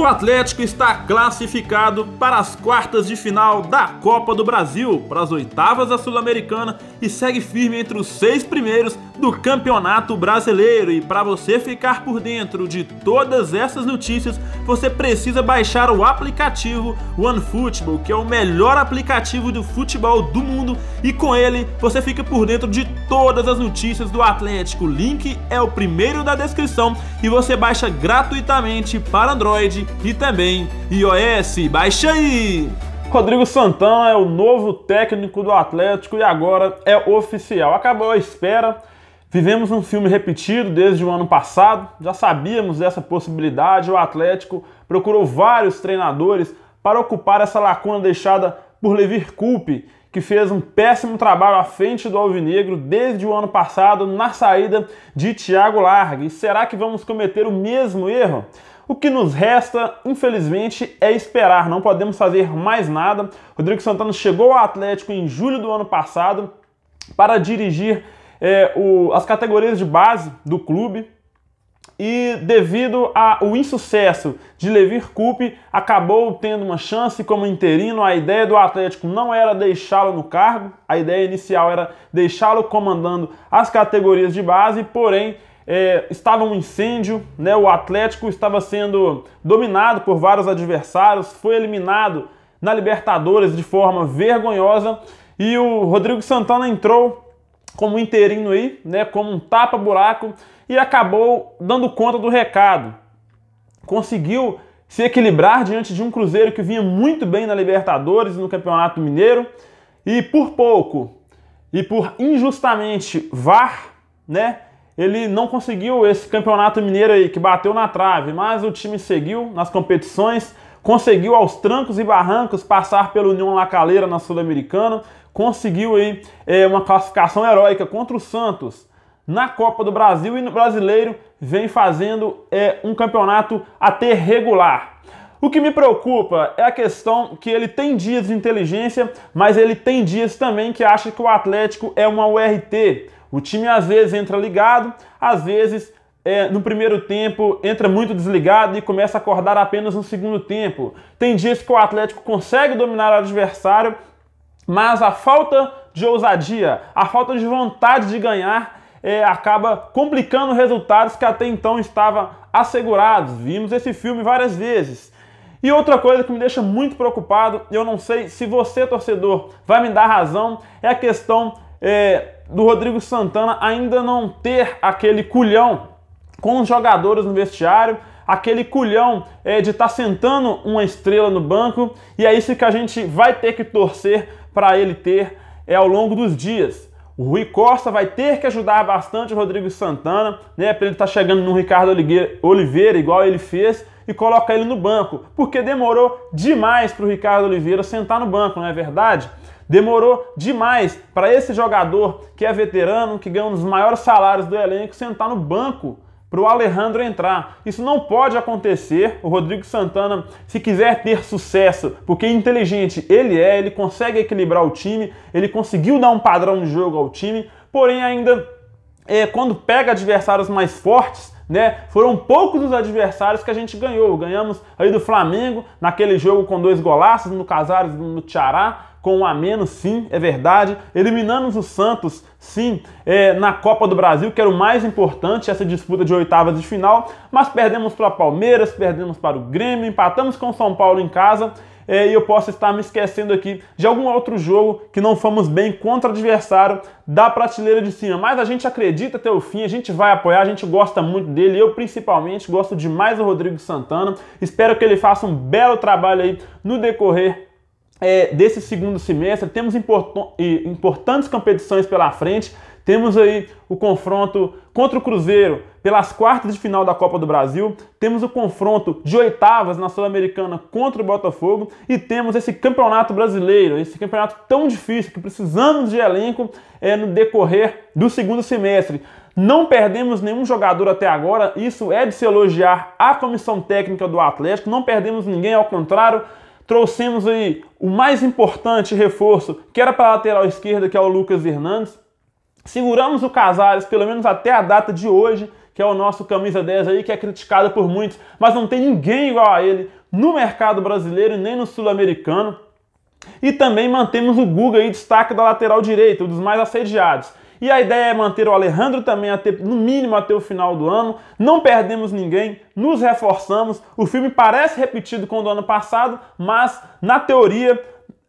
O Atlético está classificado para as quartas de final da Copa do Brasil, para as oitavas da Sul-Americana e segue firme entre os seis primeiros do Campeonato Brasileiro. E para você ficar por dentro de todas essas notícias, você precisa baixar o aplicativo OneFootball, que é o melhor aplicativo de futebol do mundo, e com ele você fica por dentro de todas as notícias do Atlético. O link é o primeiro da descrição e você baixa gratuitamente para Android e também iOS. Baixa aí! Rodrigo Santana é o novo técnico do Atlético e agora é oficial. Acabou a espera. Vivemos um filme repetido desde o ano passado, já sabíamos dessa possibilidade. O Atlético procurou vários treinadores para ocupar essa lacuna deixada por Levir Coupe, que fez um péssimo trabalho à frente do Alvinegro desde o ano passado na saída de Thiago Largue. Será que vamos cometer o mesmo erro? O que nos resta, infelizmente, é esperar, não podemos fazer mais nada. Rodrigo Santana chegou ao Atlético em julho do ano passado para dirigir é, o, as categorias de base do clube. E devido ao insucesso de Levir Coupe, acabou tendo uma chance como interino. A ideia do Atlético não era deixá-lo no cargo, a ideia inicial era deixá-lo comandando as categorias de base, porém é, estava um incêndio, né? o Atlético estava sendo dominado por vários adversários, foi eliminado na Libertadores de forma vergonhosa e o Rodrigo Santana entrou como inteirinho aí, né, como um tapa-buraco e acabou dando conta do recado. Conseguiu se equilibrar diante de um Cruzeiro que vinha muito bem na Libertadores no Campeonato Mineiro e por pouco e por injustamente VAR, né, ele não conseguiu esse campeonato mineiro aí, que bateu na trave, mas o time seguiu nas competições, conseguiu aos trancos e barrancos passar pelo União Lacaleira na Sul-Americana, conseguiu aí é, uma classificação heróica contra o Santos na Copa do Brasil e no Brasileiro vem fazendo é, um campeonato até regular. O que me preocupa é a questão que ele tem dias de inteligência, mas ele tem dias também que acha que o Atlético é uma URT. O time às vezes entra ligado, às vezes é, no primeiro tempo entra muito desligado e começa a acordar apenas no segundo tempo. Tem dias que o Atlético consegue dominar o adversário, mas a falta de ousadia, a falta de vontade de ganhar é, acaba complicando resultados que até então estavam assegurados. Vimos esse filme várias vezes. E outra coisa que me deixa muito preocupado, e eu não sei se você, torcedor, vai me dar razão, é a questão é, do Rodrigo Santana ainda não ter aquele culhão com os jogadores no vestiário, aquele culhão é, de estar tá sentando uma estrela no banco, e é isso que a gente vai ter que torcer para ele ter é, ao longo dos dias. O Rui Costa vai ter que ajudar bastante o Rodrigo Santana, né? Para ele estar tá chegando no Ricardo Oliveira, igual ele fez, e coloca ele no banco, porque demorou demais para o Ricardo Oliveira sentar no banco, não é verdade? Demorou demais para esse jogador que é veterano, que ganha um dos maiores salários do elenco, sentar no banco para o Alejandro entrar. Isso não pode acontecer. O Rodrigo Santana, se quiser ter sucesso, porque inteligente ele é, ele consegue equilibrar o time, ele conseguiu dar um padrão de jogo ao time, porém ainda é, quando pega adversários mais fortes, né? Foram poucos os adversários que a gente ganhou. Ganhamos aí do Flamengo naquele jogo com dois golaços no Casares, no Tiará, com um a menos, sim, é verdade. Eliminamos o Santos, sim, é, na Copa do Brasil, que era o mais importante, essa disputa de oitavas de final. Mas perdemos para Palmeiras, perdemos para o Grêmio, empatamos com o São Paulo em casa é, e eu posso estar me esquecendo aqui de algum outro jogo que não fomos bem contra o adversário da prateleira de cima. Mas a gente acredita até o fim, a gente vai apoiar, a gente gosta muito dele. Eu, principalmente, gosto demais do Rodrigo Santana. Espero que ele faça um belo trabalho aí no decorrer é, desse segundo semestre. Temos importantes competições pela frente. Temos aí o confronto contra o Cruzeiro pelas quartas de final da Copa do Brasil, temos o confronto de oitavas na Sul-Americana contra o Botafogo e temos esse campeonato brasileiro, esse campeonato tão difícil que precisamos de elenco é, no decorrer do segundo semestre. Não perdemos nenhum jogador até agora, isso é de se elogiar a comissão técnica do Atlético, não perdemos ninguém, ao contrário, trouxemos aí o mais importante reforço, que era para a lateral esquerda, que é o Lucas Hernandes, Seguramos o Casares pelo menos até a data de hoje, que é o nosso camisa 10 aí, que é criticado por muitos, mas não tem ninguém igual a ele no mercado brasileiro e nem no sul-americano. E também mantemos o Guga aí, destaque da lateral direita, um dos mais assediados. E a ideia é manter o Alejandro também até, no mínimo até o final do ano. Não perdemos ninguém, nos reforçamos. O filme parece repetido com o do ano passado, mas na teoria,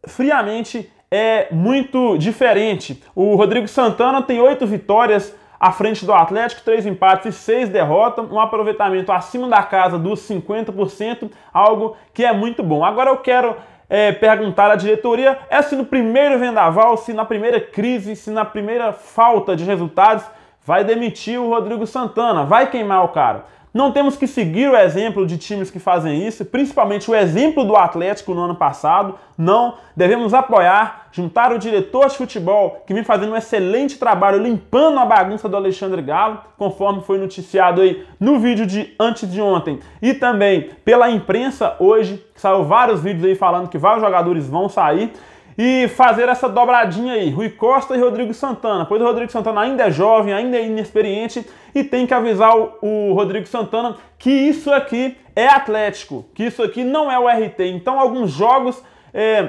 friamente, é muito diferente. O Rodrigo Santana tem oito vitórias à frente do Atlético, três empates e seis derrotas, um aproveitamento acima da casa dos 50%, algo que é muito bom. Agora eu quero é, perguntar à diretoria é se no primeiro vendaval, se na primeira crise, se na primeira falta de resultados, vai demitir o Rodrigo Santana, vai queimar o cara. Não temos que seguir o exemplo de times que fazem isso, principalmente o exemplo do Atlético no ano passado. Não, devemos apoiar, juntar o diretor de futebol, que vem fazendo um excelente trabalho limpando a bagunça do Alexandre Galo, conforme foi noticiado aí no vídeo de antes de ontem, e também pela imprensa hoje, que saiu vários vídeos aí falando que vários jogadores vão sair e fazer essa dobradinha aí, Rui Costa e Rodrigo Santana, pois o Rodrigo Santana ainda é jovem, ainda é inexperiente e tem que avisar o, o, Rodrigo Santana que isso aqui é Atlético, que isso aqui não é o RT. Então, alguns jogos. É,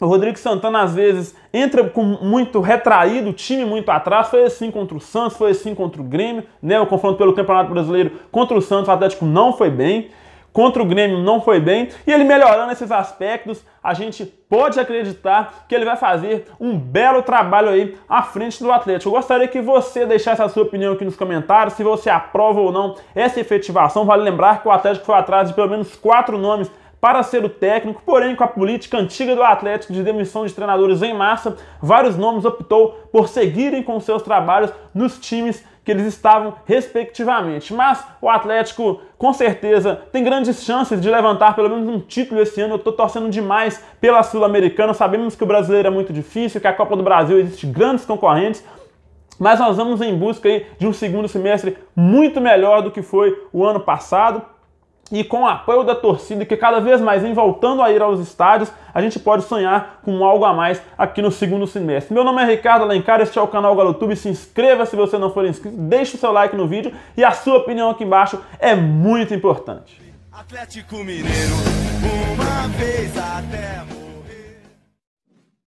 o Rodrigo Santana às vezes entra com muito retraído, time muito atrás. Foi assim contra o Santos, foi assim contra o Grêmio, né? O confronto pelo Campeonato Brasileiro contra o Santos, o Atlético não foi bem contra o Grêmio não foi bem, e ele melhorando esses aspectos, a gente pode acreditar que ele vai fazer um belo trabalho aí à frente do Atlético. Eu gostaria que você deixasse a sua opinião aqui nos comentários, se você aprova ou não essa efetivação. Vale lembrar que o Atlético foi atrás de pelo menos quatro nomes para ser o técnico, porém, com a política antiga do Atlético de demissão de treinadores em massa, vários nomes optou por seguirem com seus trabalhos nos times que eles estavam respectivamente. Mas o Atlético, com certeza, tem grandes chances de levantar pelo menos um título esse ano. Eu estou torcendo demais pela Sul-Americana. Sabemos que o brasileiro é muito difícil, que a Copa do Brasil existe grandes concorrentes. Mas nós vamos em busca de um segundo semestre muito melhor do que foi o ano passado e com o apoio da torcida, que cada vez mais vem voltando a ir aos estádios, a gente pode sonhar com algo a mais aqui no segundo semestre. Meu nome é Ricardo Alencar, este é o canal GaloTube. Se inscreva se você não for inscrito, deixe o seu like no vídeo e a sua opinião aqui embaixo é muito importante. Atlético Mineiro, uma vez até